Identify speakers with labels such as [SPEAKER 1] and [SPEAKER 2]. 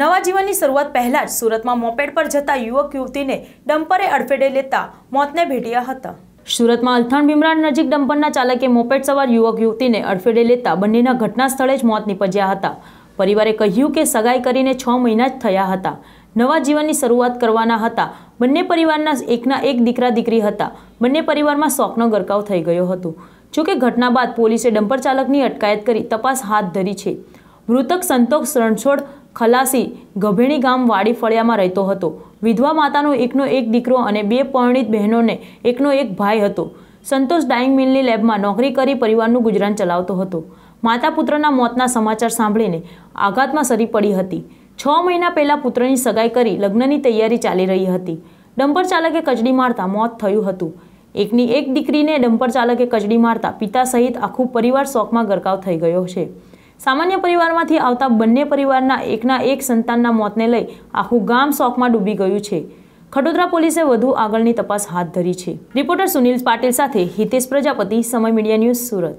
[SPEAKER 1] નવા જીવનની શરૂઆત પહેલા જ સુરતમાં મોપેડ પર જતા યુવક યુવતીને ડમ્પરે અડફેડે લેતા મોતને ભેટ્યા હતા સુરતમાં અલથાણ ભીમરાણ નજીક ડમ્પરના ચાલકે મોપેડ સવાર યુવક યુવતીને અડફેડે લેતા બંનેના ઘટના સ્થળે જ મોત નીપજ્યા હતા પરિવારે કહ્યું કે સગાઈ કરીને છ મહિના જ થયા હતા નવા જીવનની શરૂઆત કરવાના હતા બંને પરિવારના એકના એક દીકરા દીકરી હતા બંને પરિવારમાં શોકનો ગરકાવ થઈ ગયો હતો જોકે ઘટના બાદ પોલીસે ડમ્પર ચાલકની અટકાયત કરી તપાસ હાથ ધરી છે મૃતક સંતોષ રણછોડ ખલાસી ગભેણી ગામ વાડી ફળિયામાં રહેતો હતો વિધવા માતાનો એકનો એક દીકરો અને બે પરણિત બહેનોને એકનો એક ભાઈ હતો સંતોષ ડાઇંગ મિલની લેબમાં નોકરી કરી પરિવારનું ગુજરાન ચલાવતો હતો માતા પુત્રના મોતના સમાચાર સાંભળીને આઘાતમાં સરી પડી હતી છ મહિના પહેલાં પુત્રની સગાઈ કરી લગ્નની તૈયારી ચાલી રહી હતી ડંપર ચાલકે કચડી મારતા મોત થયું હતું એકની એક દીકરીને ડંપર ચાલકે કચડી મારતા પિતા સહિત આખું પરિવાર શોકમાં ગરકાવ થઈ ગયો છે સામાન્ય પરિવારમાંથી આવતા બંને પરિવારના એકના એક સંતાનના મોતને લઈ આખું ગામ શોકમાં ડૂબી ગયું છે ખડોદરા પોલીસે વધુ આગળની તપાસ હાથ ધરી છે રિપોર્ટર સુનિલ પાટીલ સાથે હિતેશ પ્રજાપતિ સમય મીડિયા ન્યૂઝ સુરત